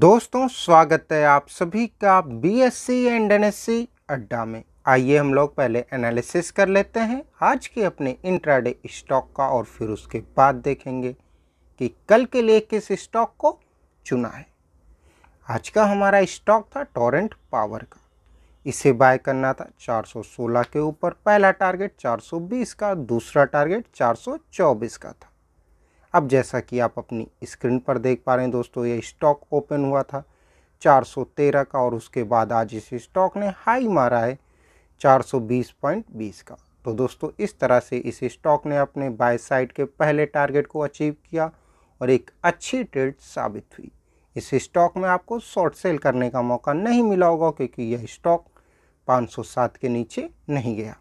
दोस्तों स्वागत है आप सभी का बीएससी एंड एनएससी अड्डा में आइए हम लोग पहले एनालिसिस कर लेते हैं आज के अपने इंट्राडे स्टॉक का और फिर उसके बाद देखेंगे कि कल के लिए किस स्टॉक को चुना है आज का हमारा स्टॉक था टोरेंट पावर का इसे बाय करना था 416 के ऊपर पहला टारगेट 420 का दूसरा टारगेट 424 का था अब जैसा कि आप अपनी स्क्रीन पर देख पा रहे हैं दोस्तों ये स्टॉक ओपन हुआ था 413 का और उसके बाद आज इस स्टॉक ने हाई मारा है 420.20 का तो दोस्तों इस तरह से इस स्टॉक ने अपने बाय साइड के पहले टारगेट को अचीव किया और एक अच्छी ट्रेड साबित हुई इस स्टॉक में आपको शॉर्ट सेल करने का मौका नहीं मिला होगा क्योंकि यह स्टॉक 507 के नीचे नहीं गया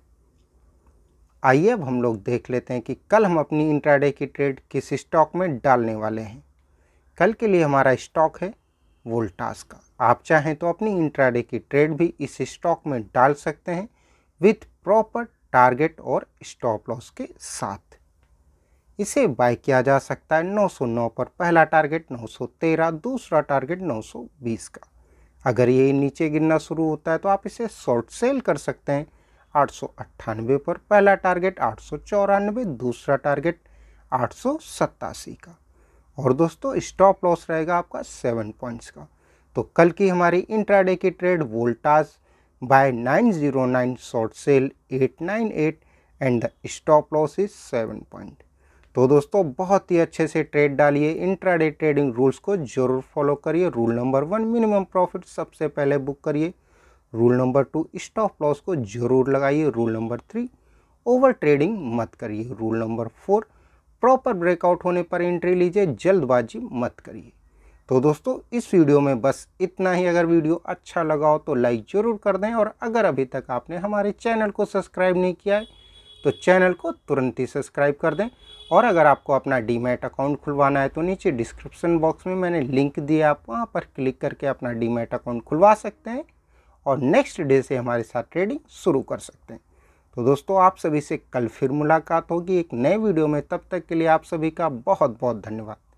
आइए अब हम लोग देख लेते हैं कि कल हम अपनी इंट्राडे की ट्रेड किस स्टॉक में डालने वाले हैं कल के लिए हमारा स्टॉक है वोल्टास का आप चाहें तो अपनी इंट्राडे की ट्रेड भी इस स्टॉक में डाल सकते हैं विथ प्रॉपर टारगेट और स्टॉप लॉस के साथ इसे बाय किया जा सकता है 909 पर पहला टारगेट 913 दूसरा टारगेट 920 का अगर ये नीचे गिरना शुरू होता है तो आप इसे शॉर्ट सेल कर सकते हैं आठ पर पहला टारगेट आठ दूसरा टारगेट आठ का और दोस्तों स्टॉप लॉस रहेगा आपका सेवन पॉइंट्स का तो कल की हमारी इंट्राडे की trade Voltas buy 909 short sell 898 and the stop loss is seven point तो दोस्तों बहुत ही अच्छे से ट्रेड डालिए इंट्राडे ट्रेडिंग रूल्स को जरूर फॉलो करिए rule number one minimum profit सबसे पहले बुक करिए rule number two stop loss को जरूर लगाइए rule number three over trading मत करिए rule number four proper breakout होने पर एंट्री लीजिए जल्दबाजी मत करिए तो दोस्तों इस वीडियो में बस इतना ही अगर वीडियो अच्छा लगा हो तो लाइक ज़रूर कर दें और अगर अभी तक आपने हमारे चैनल को सब्सक्राइब नहीं किया है तो चैनल को तुरंत ही सब्सक्राइब कर दें और अगर आपको अपना डीमेट अकाउंट खुलवाना है तो नीचे डिस्क्रिप्शन बॉक्स में मैंने लिंक दिया आप वहाँ पर क्लिक करके अपना डीमेट अकाउंट खुलवा सकते हैं और नेक्स्ट डे से हमारे साथ ट्रेडिंग शुरू कर सकते हैं तो दोस्तों आप सभी से कल फिर मुलाकात होगी एक नए वीडियो में तब तक के लिए आप सभी का बहुत बहुत धन्यवाद